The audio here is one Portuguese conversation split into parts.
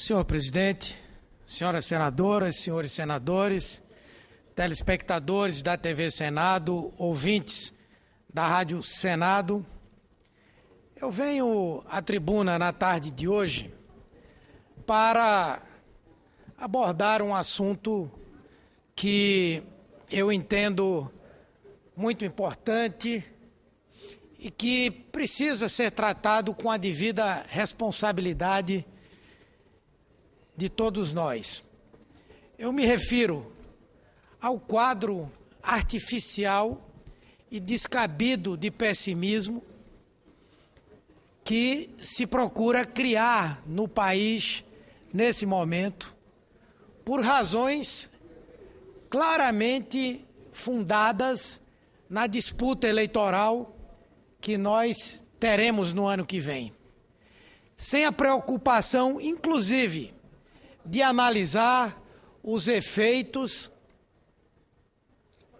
Senhor presidente, senhoras senadoras, senhores senadores, telespectadores da TV Senado, ouvintes da Rádio Senado, eu venho à tribuna na tarde de hoje para abordar um assunto que eu entendo muito importante e que precisa ser tratado com a devida responsabilidade de todos nós. Eu me refiro ao quadro artificial e descabido de pessimismo que se procura criar no país nesse momento, por razões claramente fundadas na disputa eleitoral que nós teremos no ano que vem. Sem a preocupação, inclusive, de analisar os efeitos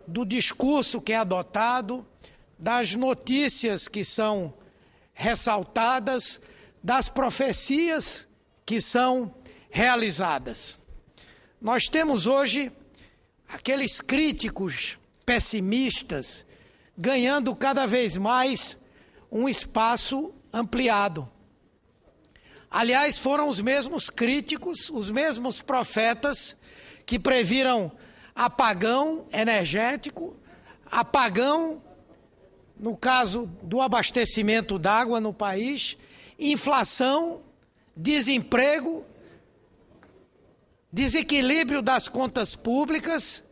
do discurso que é adotado, das notícias que são ressaltadas, das profecias que são realizadas. Nós temos hoje aqueles críticos pessimistas ganhando cada vez mais um espaço ampliado. Aliás, foram os mesmos críticos, os mesmos profetas que previram apagão energético, apagão, no caso do abastecimento d'água no país, inflação, desemprego, desequilíbrio das contas públicas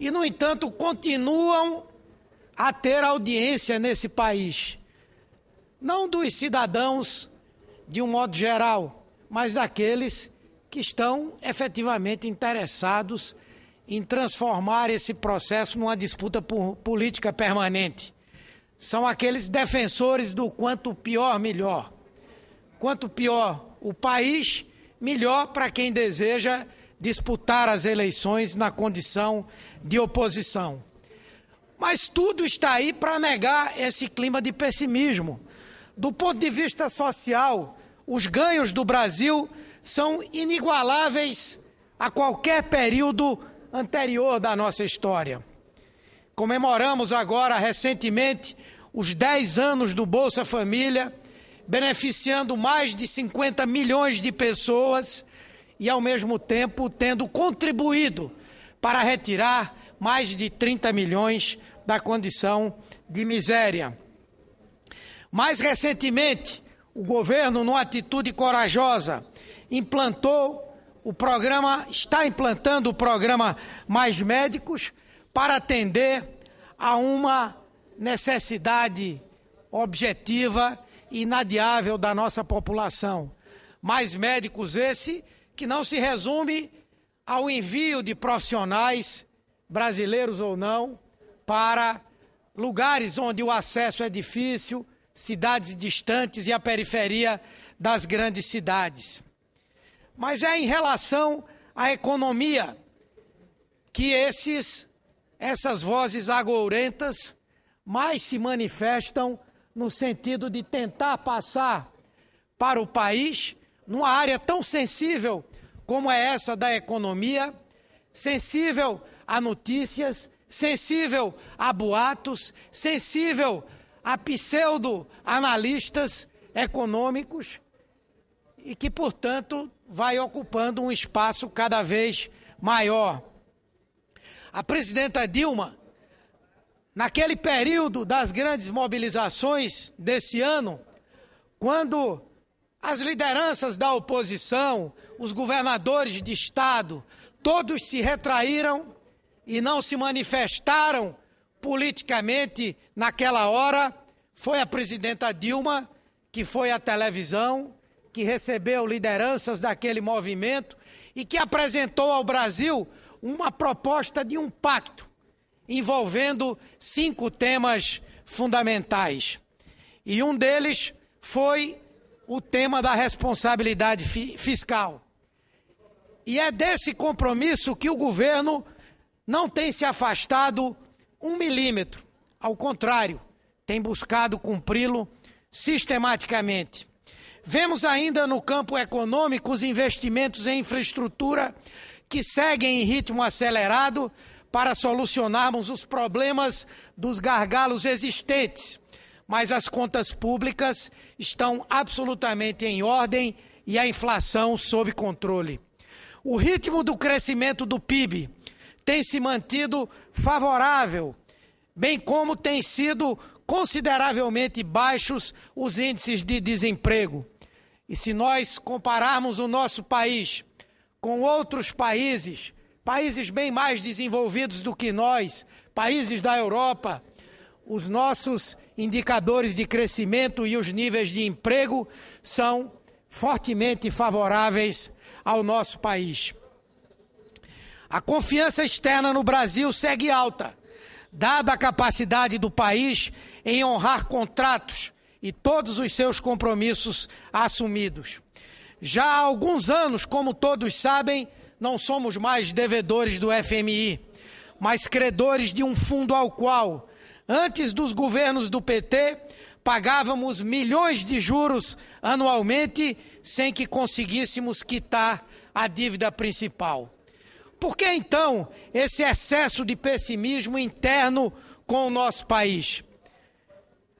e, no entanto, continuam a ter audiência nesse país. Não dos cidadãos de um modo geral, mas daqueles que estão efetivamente interessados em transformar esse processo numa disputa política permanente. São aqueles defensores do quanto pior, melhor. Quanto pior o país, melhor para quem deseja disputar as eleições na condição de oposição. Mas tudo está aí para negar esse clima de pessimismo. Do ponto de vista social, os ganhos do Brasil são inigualáveis a qualquer período anterior da nossa história. Comemoramos agora recentemente os 10 anos do Bolsa Família, beneficiando mais de 50 milhões de pessoas e, ao mesmo tempo, tendo contribuído para retirar mais de 30 milhões da condição de miséria. Mais recentemente, o governo, numa atitude corajosa, implantou o programa, está implantando o programa Mais Médicos para atender a uma necessidade objetiva e inadiável da nossa população. Mais médicos esse que não se resume ao envio de profissionais, brasileiros ou não, para lugares onde o acesso é difícil, cidades distantes e a periferia das grandes cidades. Mas é em relação à economia que esses essas vozes agourentas mais se manifestam no sentido de tentar passar para o país numa área tão sensível como é essa da economia, sensível a notícias, sensível a boatos, sensível a pseudo-analistas econômicos e que, portanto, vai ocupando um espaço cada vez maior. A presidenta Dilma, naquele período das grandes mobilizações desse ano, quando as lideranças da oposição, os governadores de estado, todos se retraíram e não se manifestaram politicamente, naquela hora, foi a presidenta Dilma, que foi à televisão, que recebeu lideranças daquele movimento e que apresentou ao Brasil uma proposta de um pacto envolvendo cinco temas fundamentais. E um deles foi o tema da responsabilidade fi fiscal. E é desse compromisso que o governo não tem se afastado um milímetro. Ao contrário, tem buscado cumpri-lo sistematicamente. Vemos ainda no campo econômico os investimentos em infraestrutura que seguem em ritmo acelerado para solucionarmos os problemas dos gargalos existentes. Mas as contas públicas estão absolutamente em ordem e a inflação sob controle. O ritmo do crescimento do PIB tem se mantido favorável, bem como tem sido consideravelmente baixos os índices de desemprego. E se nós compararmos o nosso país com outros países, países bem mais desenvolvidos do que nós, países da Europa, os nossos indicadores de crescimento e os níveis de emprego são fortemente favoráveis ao nosso país. A confiança externa no Brasil segue alta, dada a capacidade do país em honrar contratos e todos os seus compromissos assumidos. Já há alguns anos, como todos sabem, não somos mais devedores do FMI, mas credores de um fundo ao qual, antes dos governos do PT, pagávamos milhões de juros anualmente sem que conseguíssemos quitar a dívida principal. Por que então esse excesso de pessimismo interno com o nosso país?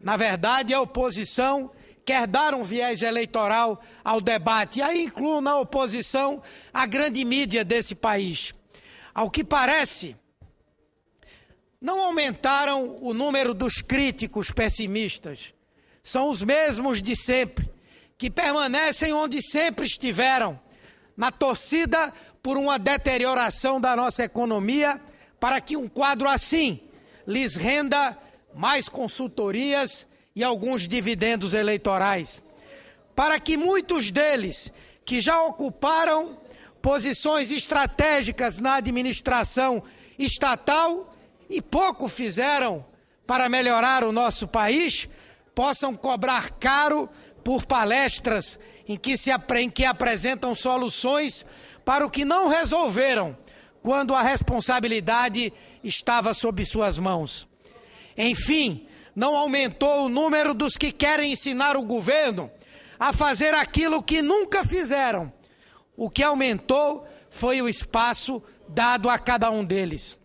Na verdade, a oposição quer dar um viés eleitoral ao debate, e aí incluo na oposição a grande mídia desse país. Ao que parece, não aumentaram o número dos críticos pessimistas. São os mesmos de sempre, que permanecem onde sempre estiveram, na torcida por uma deterioração da nossa economia, para que um quadro assim lhes renda mais consultorias e alguns dividendos eleitorais. Para que muitos deles que já ocuparam posições estratégicas na administração estatal e pouco fizeram para melhorar o nosso país, possam cobrar caro por palestras em que, se, em que apresentam soluções para o que não resolveram quando a responsabilidade estava sob suas mãos. Enfim, não aumentou o número dos que querem ensinar o governo a fazer aquilo que nunca fizeram. O que aumentou foi o espaço dado a cada um deles.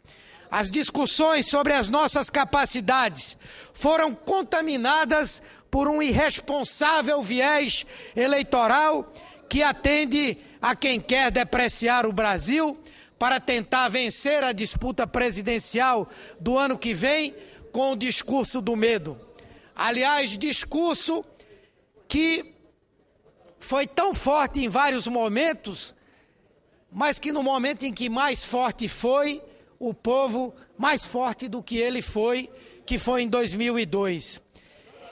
As discussões sobre as nossas capacidades foram contaminadas por um irresponsável viés eleitoral que atende a quem quer depreciar o Brasil para tentar vencer a disputa presidencial do ano que vem com o discurso do medo. Aliás, discurso que foi tão forte em vários momentos, mas que no momento em que mais forte foi, o povo mais forte do que ele foi, que foi em 2002.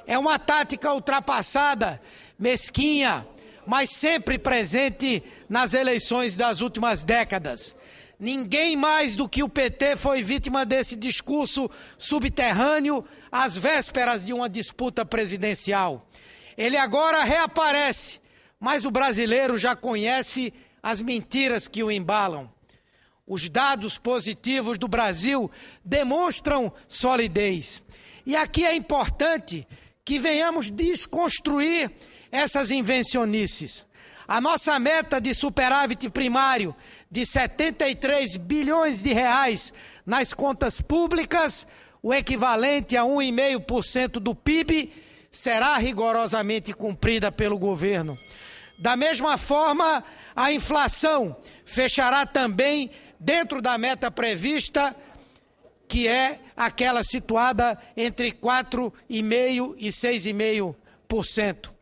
É uma tática ultrapassada, mesquinha, mas sempre presente nas eleições das últimas décadas. Ninguém mais do que o PT foi vítima desse discurso subterrâneo às vésperas de uma disputa presidencial. Ele agora reaparece, mas o brasileiro já conhece as mentiras que o embalam. Os dados positivos do Brasil demonstram solidez. E aqui é importante que venhamos desconstruir essas invencionices. A nossa meta de superávit primário de 73 bilhões de reais nas contas públicas, o equivalente a 1,5% do PIB, será rigorosamente cumprida pelo governo. Da mesma forma, a inflação fechará também dentro da meta prevista, que é aquela situada entre 4,5% e 6,5%.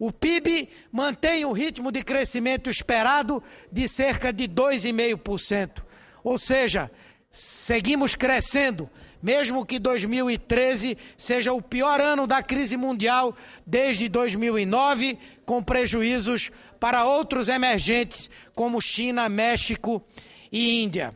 O PIB mantém o ritmo de crescimento esperado de cerca de 2,5%. Ou seja, seguimos crescendo, mesmo que 2013 seja o pior ano da crise mundial desde 2009, com prejuízos para outros emergentes como China, México e Índia.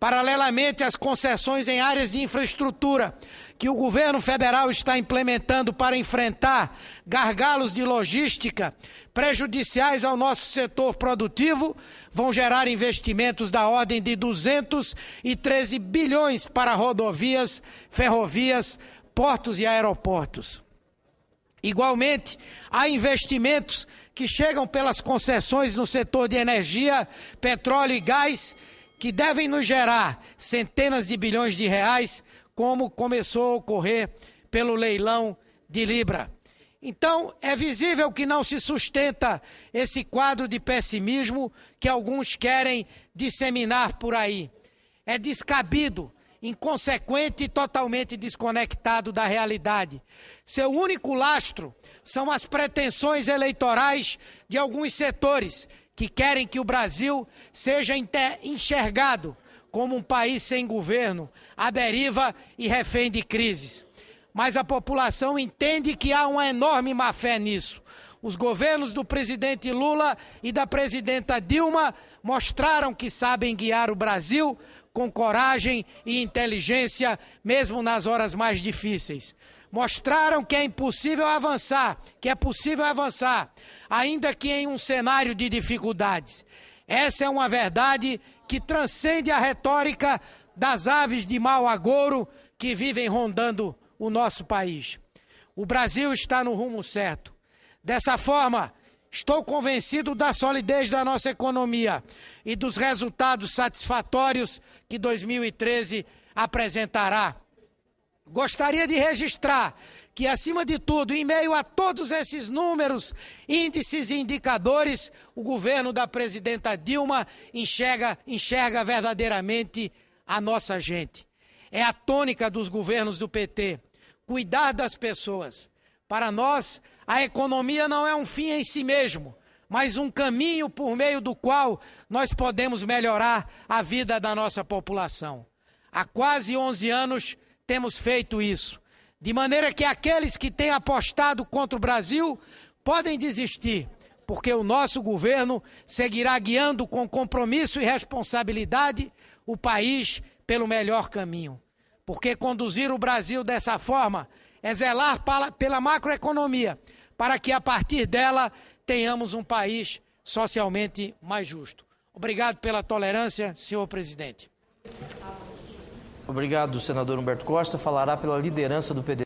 Paralelamente, as concessões em áreas de infraestrutura que o governo federal está implementando para enfrentar gargalos de logística prejudiciais ao nosso setor produtivo vão gerar investimentos da ordem de 213 bilhões para rodovias, ferrovias, portos e aeroportos. Igualmente, há investimentos que chegam pelas concessões no setor de energia, petróleo e gás, que devem nos gerar centenas de bilhões de reais como começou a ocorrer pelo leilão de Libra. Então, é visível que não se sustenta esse quadro de pessimismo que alguns querem disseminar por aí. É descabido, inconsequente e totalmente desconectado da realidade. Seu único lastro são as pretensões eleitorais de alguns setores que querem que o Brasil seja enxergado como um país sem governo, à deriva e refém de crises. Mas a população entende que há uma enorme má fé nisso. Os governos do presidente Lula e da presidenta Dilma mostraram que sabem guiar o Brasil com coragem e inteligência, mesmo nas horas mais difíceis. Mostraram que é impossível avançar, que é possível avançar, ainda que em um cenário de dificuldades. Essa é uma verdade que transcende a retórica das aves de mau agouro que vivem rondando o nosso país. O Brasil está no rumo certo. Dessa forma, estou convencido da solidez da nossa economia e dos resultados satisfatórios que 2013 apresentará. Gostaria de registrar que, acima de tudo, em meio a todos esses números, índices e indicadores, o governo da presidenta Dilma enxerga, enxerga verdadeiramente a nossa gente. É a tônica dos governos do PT cuidar das pessoas. Para nós, a economia não é um fim em si mesmo, mas um caminho por meio do qual nós podemos melhorar a vida da nossa população. Há quase 11 anos temos feito isso de maneira que aqueles que têm apostado contra o Brasil podem desistir, porque o nosso governo seguirá guiando com compromisso e responsabilidade o país pelo melhor caminho. Porque conduzir o Brasil dessa forma é zelar pela macroeconomia, para que a partir dela tenhamos um país socialmente mais justo. Obrigado pela tolerância, senhor presidente. Obrigado, senador Humberto Costa. Falará pela liderança do PDT.